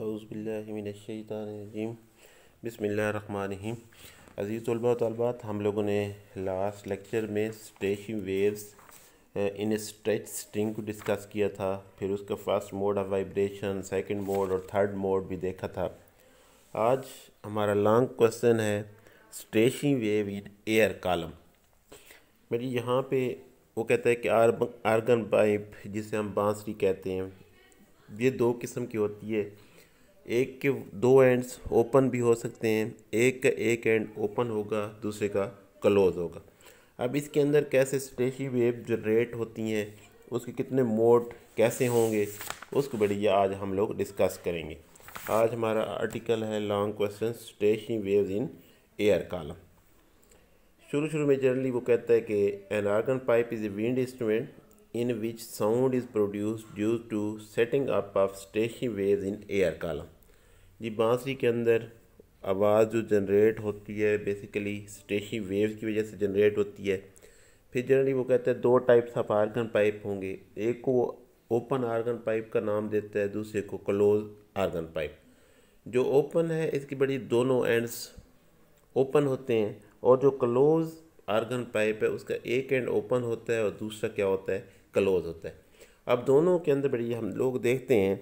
हौज़बिल्लिमिनशैतरजीम बसमीम अज़ीज़ तलबात हम लोगों ने लास्ट लेक्चर में stationary waves in stretch string को डिस्कस किया था फिर उसका first mode of vibration second mode और थर्ड मोड भी देखा था आज हमारा लॉन्ग क्वेश्चन है stationary wave in air column मेरी यहाँ पे वो कहता है कि आर्गन पाइप जिसे हम बांसरी कहते हैं ये दो किस्म की होती है एक के दो एंड्स ओपन भी हो सकते हैं एक का एक एंड ओपन होगा दूसरे का क्लोज होगा अब इसके अंदर कैसे स्टेशी वेव जनरेट होती हैं उसके कितने मोड कैसे होंगे उसको बढ़िया आज हम लोग डिस्कस करेंगे आज हमारा आर्टिकल है long question stationary waves in air column शुरू शुरू में जनरली वो कहता है कि an organ pipe is a wind instrument in which sound is produce due to setting up of stationary waves in air column जी बांसुरी के अंदर आवाज़ जो जनरेट होती है बेसिकली स्टेशन वेव्स की वजह से जनरेट होती है फिर जनरली वो कहते हैं दो टाइप्स ऑफ आर्गन पाइप होंगे एक को ओपन आर्गन पाइप का नाम देता है दूसरे को क्लोज आर्गन पाइप जो ओपन है इसकी बड़ी दोनों एंड्स ओपन होते हैं और जो क्लोज आर्गन पाइप है उसका एक एंड ओपन होता है और दूसरा क्या होता है क्लोज होता है अब दोनों के अंदर बड़ी हम लोग देखते हैं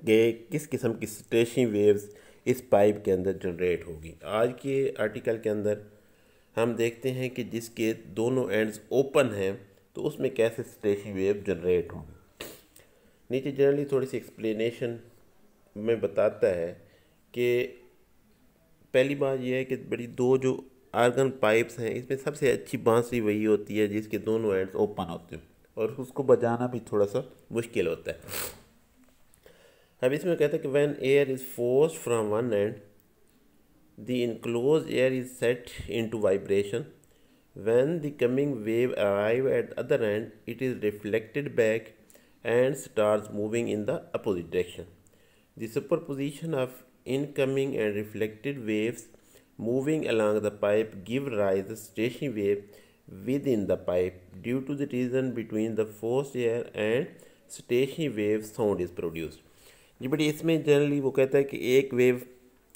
कि किस किस्म की स्टेशनी वेव्स इस पाइप के अंदर जनरेट होगी आज के आर्टिकल के अंदर हम देखते हैं कि जिसके दोनों एंड्स ओपन हैं तो उसमें कैसे स्टेशनी वेव जनरेट होगी नीचे जनरली थोड़ी सी एक्सप्लेनेशन में बताता है कि पहली बात यह है कि बड़ी दो जो आर्गन पाइप्स हैं इसमें सबसे अच्छी बांसुरी वही होती है जिसके दोनों एंड्स ओपन होते हैं और उसको बजाना भी थोड़ा सा मुश्किल होता है अब इसमें कहते हैं कि when air is force from one end the enclose air is set into vibration when the coming wave arrive at other end it and starts moving in the opposite direction. The superposition of incoming and reflected waves moving along the pipe give rise to stationary wave within the pipe. Due to the reason between the forced air and stationary wave sound is produced. जी but इसमें generally वो कहता है कि एक wave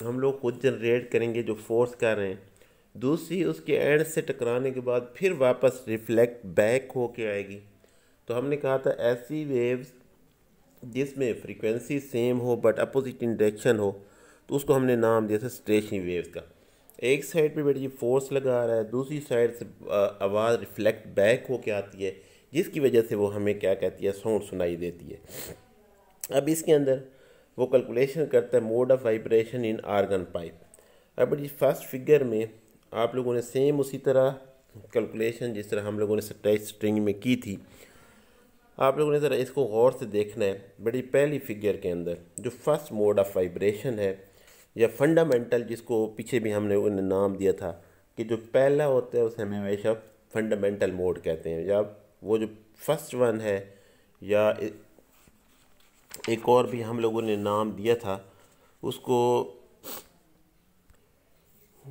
हम लोग खुद जनरेट करेंगे जो फोर्स कर रहे हैं दूसरी उसके एंड से टकराने के बाद फिर वापस रिफ्लेक्ट बैक हो के आएगी तो हमने कहा था ऐसी वेव्स जिसमें फ्रीक्वेंसी सेम हो बट अपोजिट इन डायरेक्शन हो तो उसको हमने नाम दिया था स्टेशनरी वेव्स का एक साइड पे बेटा फोर्स लगा रहा है दूसरी साइड से आवाज़ रिफ्लेक्ट बैक हो के आती है जिसकी वजह से वो हमें क्या कहती है साउंड सुनाई देती है अब इसके अंदर वो कैलकुलेशन करता है mode of vibration in organ pipe अब इस फर्स्ट फिगर में आप लोगों ने सेम उसी तरह कैलकुलेशन जिस तरह हम लोगों ने सट्टाईस स्ट्रिंग में की थी आप लोगों ने ज़रा इसको गौर से देखना है बड़ी पहली फिगर के अंदर जो फर्स्ट मोड ऑफ वाइब्रेशन है या फंडामेंटल जिसको पीछे भी हम लोगों ने नाम दिया था कि जो पहला होता है उसे हमें हमेशा फंडामेंटल मोड कहते हैं या वो जो फर्स्ट वन है या एक और भी हम लोगों ने नाम दिया था उसको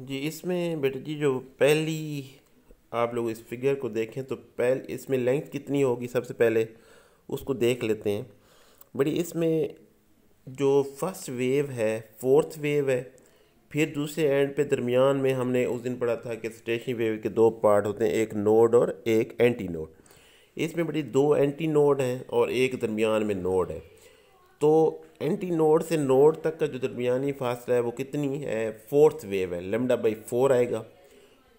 जी इसमें बेटा जी जो पहली आप लोग इस फिगर को देखें तो पहले इसमें लेंथ कितनी होगी सबसे पहले उसको देख लेते हैं बड़ी इसमें जो फर्स्ट वेव है फोर्थ वेव है फिर दूसरे एंड पे दरमियान में हमने उस दिन पढ़ा था कि स्टेशनरी वेव के दो पार्ट होते हैं एक नोड और एक एंटी नोड इसमें बड़ी दो एंटी नोड हैं और एक दरमियान में नोड है तो एंटी नोड से नोड तक का जो दरमियानी फासला है वो कितनी है फोर्थ वेव है लेमडा बाई फोर आएगा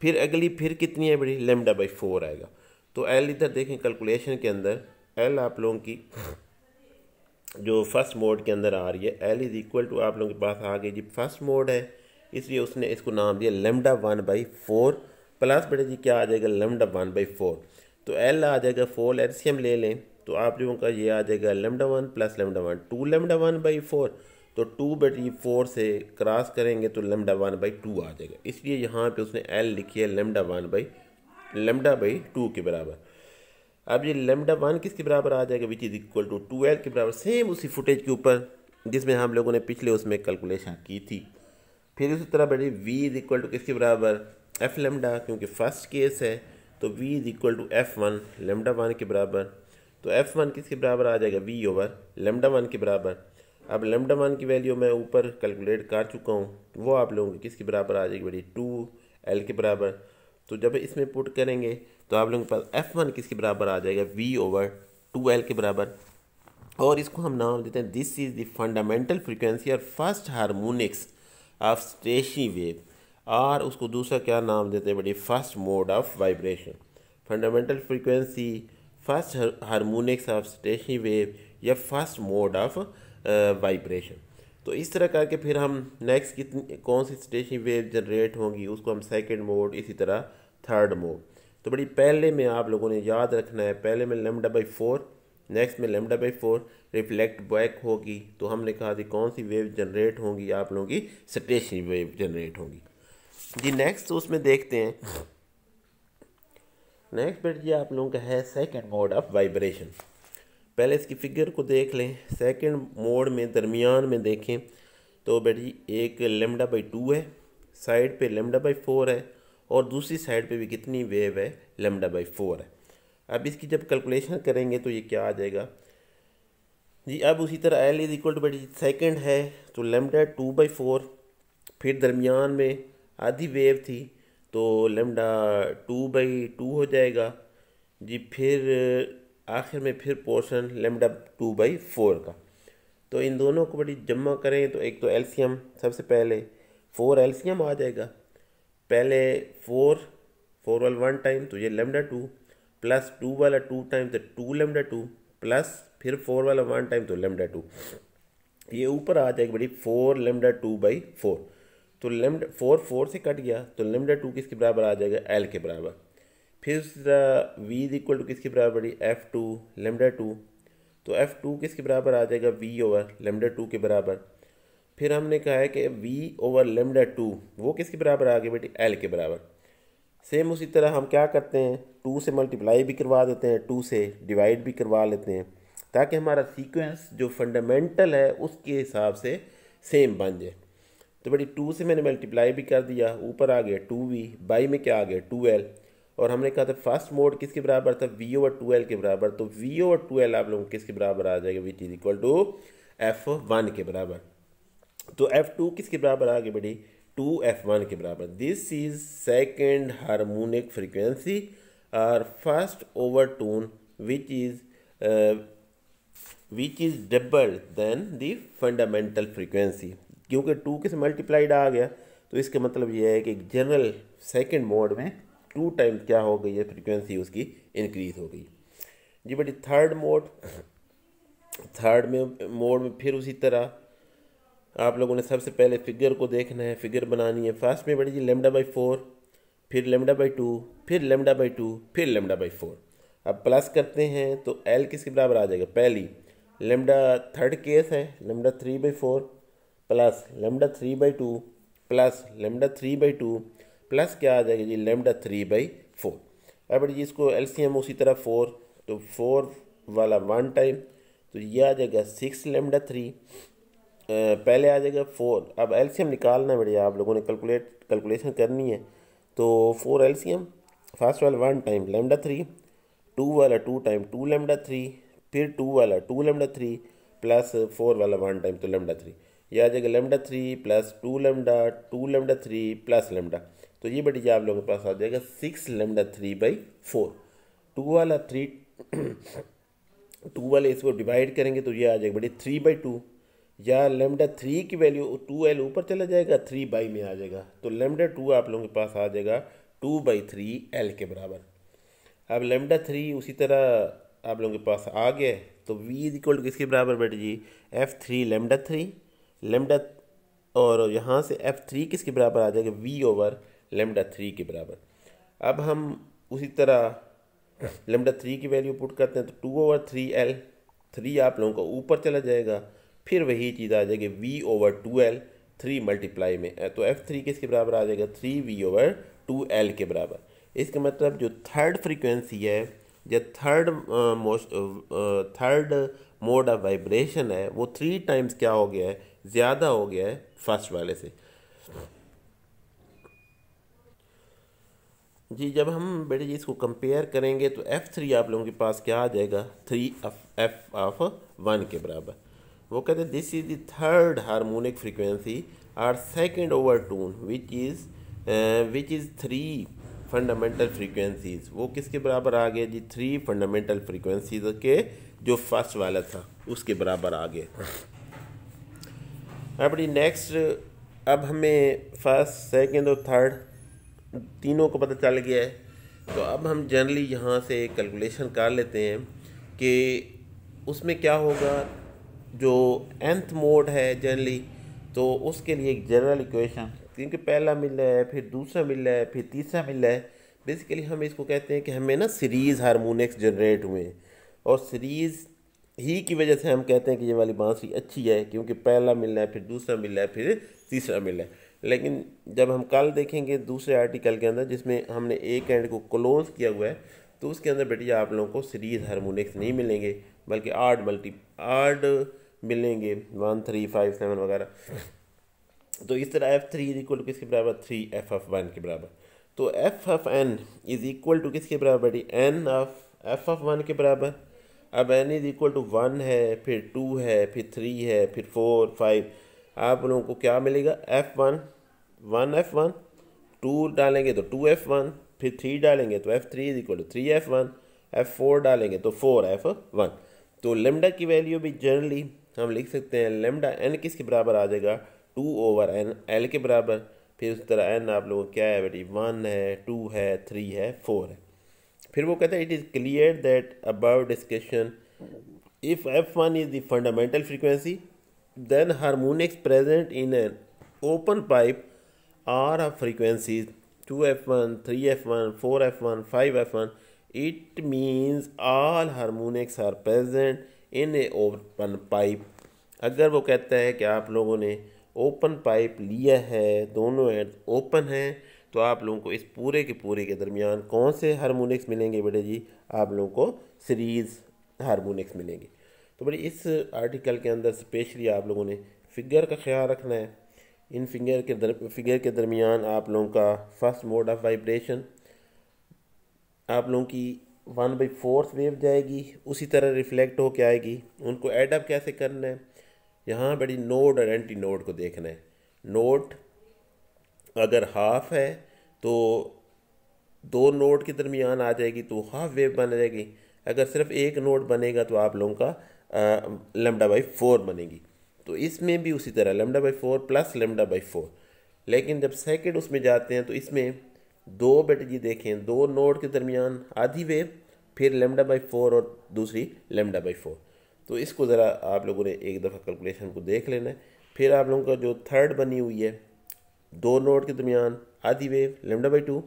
फिर अगली फिर कितनी है बड़ी लेमडा बाई फोर आएगा तो एल इधर देखें कैलकुलेशन के अंदर एल आप लोगों की जो फर्स्ट मोड के अंदर आ रही है एल इज़ इक्वल टू आप लोगों के पास आ गई जी फर्स्ट मोड है इसलिए उसने इसको नाम दिया lambda one by four plus बेटे जी क्या आ जाएगा लेमडा वन बाई फोर तो एल आ जाएगा फोर एलसीएम ले लें तो आप लोगों का ये आ जाएगा lambda one plus lambda one two lambda one by four तो टू बटी फोर से क्रॉस करेंगे तो लेमडा वन बाई टू आ जाएगा इसलिए यहाँ पे उसने एल लिखी है lambda one by lambda by two के बराबर अब ये लेमडा वन किसके बराबर आ जाएगा which is equal to two L के बराबर सेम उसी फुटेज के ऊपर जिसमें हम लोगों ने पिछले उसमें कैलकुलेशन की थी फिर उसी तरह बैठी वी इज़ इक्वल टू किसके बराबर एफ लेमडा क्योंकि फर्स्ट केस है तो V is equal to F one lambda one के बराबर तो एफ वन किसके बराबर आ जाएगा वी ओवर लेमडा वन के बराबर अब लेमडा वन की वैल्यू मैं ऊपर कैलकुलेट कर चुका हूँ वो आप लोगों की किसके बराबर आ जाएगी बड़ी टू एल के बराबर तो जब इसमें पुट करेंगे तो आप लोगों के पास एफ वन किसके बराबर आ जाएगा वी ओवर टू एल के बराबर और इसको हम नाम देते हैं this is the fundamental frequency और first harmonics of stationary wave और उसको दूसरा क्या नाम देते हैं बड़ी first mode of vibration fundamental frequency first harmonics of substitution wave या फर्स्ट मोड ऑफ वाइब्रेशन तो इस तरह करके फिर हम नेक्स्ट कितनी कौन सी स्टेशन वेव जनरेट होंगी उसको हम सेकंड मोड इसी तरह थर्ड मोड तो बड़ी पहले में आप लोगों ने याद रखना है पहले में लेमडा बाई फोर नेक्स्ट में lambda by four reflect back होगी तो हमने कहा थी कौन सी वेव जनरेट होंगी आप लोगों की स्टेशनरी वेव जनरेट होंगी जी नेक्स्ट उसमें देखते हैं नेक्स्ट बैठ जी आप लोगों का है सेकंड मोड ऑफ वाइब्रेशन पहले इसकी फिगर को देख लें सेकंड मोड में दरमियान में देखें तो बैठ जी एक लेमडा बाई टू है साइड पे लेमडा बाई फोर है और दूसरी साइड पे भी कितनी वेव है लेमडा बाई फोर है अब इसकी जब कैलकुलेशन करेंगे तो ये क्या आ जाएगा जी अब उसी तरह एल इज इक्वल टू जी सेकेंड है तो लेमडा टू बाई फोर फिर दरमियान में आधी वेव थी तो लेमडा टू बाई टू हो जाएगा जी फिर आखिर में फिर portion lambda two by four का तो इन दोनों को बड़ी जमा करें तो एक तो एल्सीम सबसे पहले फोर एल्शियम आ जाएगा पहले फोर फोर वाला वन टाइम तो ये लेमडा टू प्लस टू वाला टू टाइम तो टू लेमडा टू प्लस फिर फोर वाला वन टाइम तो लेमडा टू ये ऊपर आ जाएगी बड़ी four lambda two by four तो लिमड फोर फोर से कट गया तो लेमडा टू किसके बराबर आ जाएगा एल के बराबर फिर वी इज इक्वल टू किसके बराबर एफ़ टू लेमडा टू तो एफ़ टू किसके बराबर आ जाएगा वी ओवर लेमडा टू के बराबर फिर हमने कहा है कि वी ओवर लेमडा टू वो किसके बराबर आ गया बेटी एल के बराबर सेम उसी तरह हम क्या करते हैं टू से मल्टीप्लाई भी करवा देते हैं टू से डिवाइड भी करवा लेते हैं ताकि हमारा सीक्वेंस जो फंडामेंटल है उसके हिसाब से सेम बन जाए तो बेटी टू से मैंने मल्टीप्लाई भी कर दिया ऊपर आ गया टू वी बाई में क्या आ गया टू एल और हमने कहा था फर्स्ट मोड किसके बराबर था वी ओवर टू एल के बराबर तो वी ओवर टू एल आप लोगों को किसके बराबर आ जाएगा which is equal to F one के बराबर तो एफ टू किसके बराबर आ गया बेटी टू एफ वन के बराबर this is second harmonic frequency और first overtone which is which is double than the fundamental frequency क्योंकि टू के से मल्टीप्लाइड आ गया तो इसका मतलब ये है कि जनरल सेकेंड मोड में टू टाइम क्या हो गई है फ्रिक्वेंसी उसकी इंक्रीज़ हो गई जी बेटी थर्ड मोड थर्ड में मोड में फिर उसी तरह आप लोगों ने सबसे पहले फिगर को देखना है फिगर बनानी है फर्स्ट में बेटी जी लेमडा बाई फोर फिर लेमडा बाई टू फिर लेमडा बाई टू फिर लेमडा बाई फोर अब प्लस करते हैं तो एल किसके बराबर आ जाएगा पहली लेमडा थर्ड केस है lambda three by four plus lambda three by two plus lambda three by two plus क्या आ जाएगा जी लेमडा थ्री बाई फोर अब जी इसको एल सी एम उसी तरह फोर तो फोर वाला वन टाइम तो ये आ जाएगा सिक्स लेमडा थ्री पहले आ जाएगा फोर अब एल सी एम निकालना है बढ़िया आप लोगों ने कैलकुलेट कैलकुलेशन करनी है तो four L C M first वाला one time lambda three two वाला two time two lambda three फिर टू वाला two lambda three plus four वाला वन टाइम तो लेमडा थ्री ये आ जाएगा lambda three plus two lambda two lambda three plus lambda तो ये बेटी आप लोगों के पास आ जाएगा six lambda three by four two वाला थ्री टू वाले इसको डिवाइड करेंगे तो ये आ जाएगा बेटी थ्री बाई टू या लेमडा थ्री की वैल्यू टू एल ऊपर चला जाएगा थ्री बाई में आ जाएगा तो लेमडा टू आप लोगों के पास आ जाएगा टू बाई थ्री एल के बराबर अब लेमडा थ्री उसी तरह आप लोगों के पास आ गया तो वी इज इक्वल टू किसके बराबर बेटी जी F three lambda three lambda और यहाँ से एफ थ्री किसके बराबर आ जाएगा वी ओवर लेमडा थ्री के बराबर अब हम उसी तरह लेमडा थ्री की वैल्यू पुट करते हैं तो two over three L three आप लोगों का ऊपर चला जाएगा फिर वही चीज़ आ जाएगी V over two L three multiply में तो एफ थ्री किसके बराबर आ जाएगा three V over two L के बराबर इसका मतलब जो थर्ड फ्रीक्वेंसी है या थर्ड मोश थर्ड मोड ऑफ वाइब्रेशन है वो थ्री टाइम्स क्या हो गया है ज़्यादा हो गया है फर्स्ट वाले से जी जब हम बेटे जी इसको कंपेयर करेंगे तो एफ़ थ्री आप लोगों के पास क्या आ जाएगा three F F of one के बराबर वो कहते हैं this is the third harmonic frequency or second overtone which is which is three fundamental frequencies वो किसके बराबर आ गए जी थ्री फंडामेंटल फ्रीक्वेंसीज के जो फर्स्ट वाला था उसके बराबर आ गए अपनी नेक्स्ट अब हमें फर्स्ट सेकेंड और थर्ड तीनों को पता चल गया है तो अब हम जनरली यहाँ से कैलकुलेशन कर लेते हैं कि उसमें क्या होगा जो एंथ मोड है जनरली तो उसके लिए एक जनरल इक्वेशन क्योंकि पहला मिल रहा है फिर दूसरा मिल रहा है फिर तीसरा मिल रहा है बेसिकली हम इसको कहते हैं कि हमें ना सीरीज़ हारमोनिक्स जनरेट हुए और सीरीज़ ही की वजह से हम कहते हैं कि ये वाली बांसुरी अच्छी है क्योंकि पहला मिल रहा है फिर दूसरा मिल रहा है फिर तीसरा मिल रहा है लेकिन जब हम कल देखेंगे दूसरे आर्टिकल के अंदर जिसमें हमने एक एंड को क्लोज किया हुआ है तो उसके अंदर बेटिया आप लोगों को सीरीज हारमोनिक्स नहीं मिलेंगे बल्कि आर्ड मल्टी आर्ड मिलेंगे वन थ्री फाइव सेवन वगैरह तो इस तरह F three is equal to किसके बराबर थ्री एफ एफ वन के बराबर तो F F N is equal to किसके बराबर N of F F one के बराबर अब N is equal to one है फिर टू है फिर थ्री है फिर फोर फाइव आप लोगों को क्या मिलेगा F one one F one two डालेंगे तो टू एफ़ वन फिर थ्री डालेंगे तो F three is equal to three F one F four डालेंगे तो फोर एफ़ वन तो लेमडा की वैल्यू भी जनरली हम लिख सकते हैं लेमडा एन किसके बराबर आ जाएगा टू ओवर एन एल के बराबर फिर उस तरह एन आप लोगों को क्या है बेटी वन है टू है थ्री है फोर है फिर वो कहता है it is clear that above discussion if F one is the fundamental frequency then harmonics present in an open pipe are of frequencies two F one three F one four F one five F one it means all harmonics are present in a open pipe अगर वो कहता है कि आप लोगों ने open pipe लिया है दोनों एंड ओपन हैं तो आप लोगों को इस पूरे के पूरे के दरमियान कौन से हारमोनिक्स मिलेंगे बेटे जी आप लोगों को सीरीज़ हारमोनिक्स मिलेंगे तो बड़े इस आर्टिकल के अंदर स्पेशली आप लोगों ने फिगर का ख्याल रखना है इन फिगर के दर फिगर के दरमियान आप लोगों का फर्स्ट मोड ऑफ वाइब्रेशन आप लोगों की वन बाई फोर्थ वेव जाएगी उसी तरह रिफ्लेक्ट होकर आएगी उनको एडअप कैसे करना है यहाँ बड़ी नोड और एंटी नोड को देखना है नोड अगर हाफ है तो दो नोट के दरमियान आ जाएगी तो हाफ वेव बन जाएगी अगर सिर्फ एक नोट बनेगा तो आप लोगों का लेमडा बाई फोर बनेगी तो इसमें भी उसी तरह lambda by four plus lambda by four लेकिन जब सेकेंड उसमें जाते हैं तो इसमें दो बेटे जी देखें दो नोट के दरमियान आधी वेव फिर लेमडा बाई फोर और दूसरी लेमडा बाई फोर तो इसको ज़रा आप लोगों ने एक दफ़ा कैलकुलेशन को देख लेना है फिर आप लोगों का जो थर्ड बनी हुई है दो नोड के दरमियान आधी वेव लेमडा बाई टू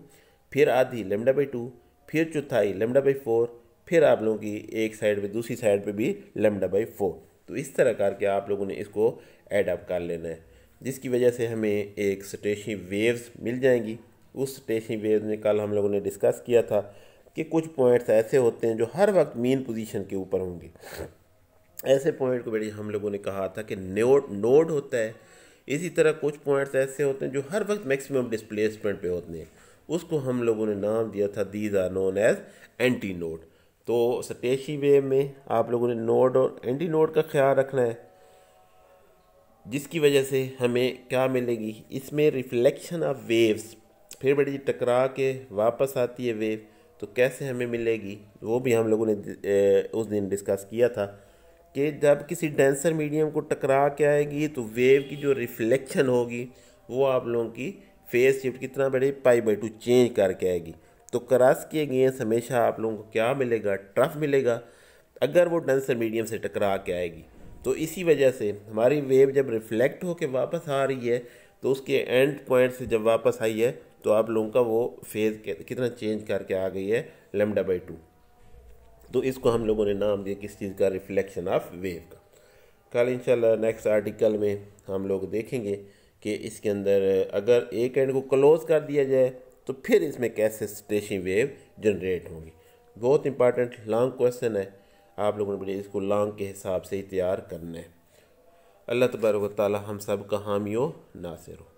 फिर आधी लेमडा बाई टू फिर चौथाई लेमडा बाई फोर फिर आप लोगों की एक साइड पे दूसरी साइड पे भी लेमडा बाई फोर तो इस तरह करके आप लोगों ने इसको एड कर लेना है जिसकी वजह से हमें एक स्टेशनी वेव्स मिल जाएंगी उस स्टेशनी वेव्स में कल हम लोगों ने डिस्कस किया था कि कुछ पॉइंट्स ऐसे होते हैं जो हर वक्त मेन पोजीशन के ऊपर होंगे ऐसे पॉइंट को बेटे हम लोगों ने कहा था कि नोड नोड होता है इसी तरह कुछ पॉइंट्स ऐसे होते हैं जो हर वक्त मैक्सिमम डिस्प्लेसमेंट पे होते हैं उसको हम लोगों ने नाम दिया था these are known as antinode तो सटेशी वेव में आप लोगों ने नोड और एंटी नोड का ख्याल रखना है जिसकी वजह से हमें क्या मिलेगी इसमें रिफ्लेक्शन ऑफ वेव्स फिर बड़ी टकरा के वापस आती है वेव तो कैसे हमें मिलेगी वो भी हम लोगों ने उस दिन डिस्कस किया था कि जब किसी डेंसर मीडियम को टकरा के आएगी तो वेव की जो रिफ्लेक्शन होगी वो आप लोगों की फेस शिफ्ट कितना बड़े पाई बाई टू चेंज करके आएगी तो क्रॉस के गए हमेशा आप लोगों को क्या मिलेगा ट्रफ मिलेगा अगर वो डेंसर मीडियम से टकरा के आएगी तो इसी वजह से हमारी वेव जब रिफ्लेक्ट होकर वापस आ रही है तो उसके एंड पॉइंट से जब वापस आई है तो आप लोगों का वो फेज़ कितना चेंज करके आ गई है लेमडा बाई टू तो इसको हम लोगों ने नाम दिया किस चीज़ का रिफ्लेक्शन ऑफ वेव का कल इंशाल्लाह नेक्स्ट आर्टिकल में हम लोग देखेंगे कि इसके अंदर अगर एक एंड को क्लोज कर दिया जाए तो फिर इसमें कैसे स्टेशन वेव जनरेट होंगी बहुत इंपॉर्टेंट लॉन्ग क्वेश्चन है आप लोगों ने इसको लॉन्ग के हिसाब से ही तैयार करना है अल्लाह तबारक ताली हम सब का हामियों नासिर हो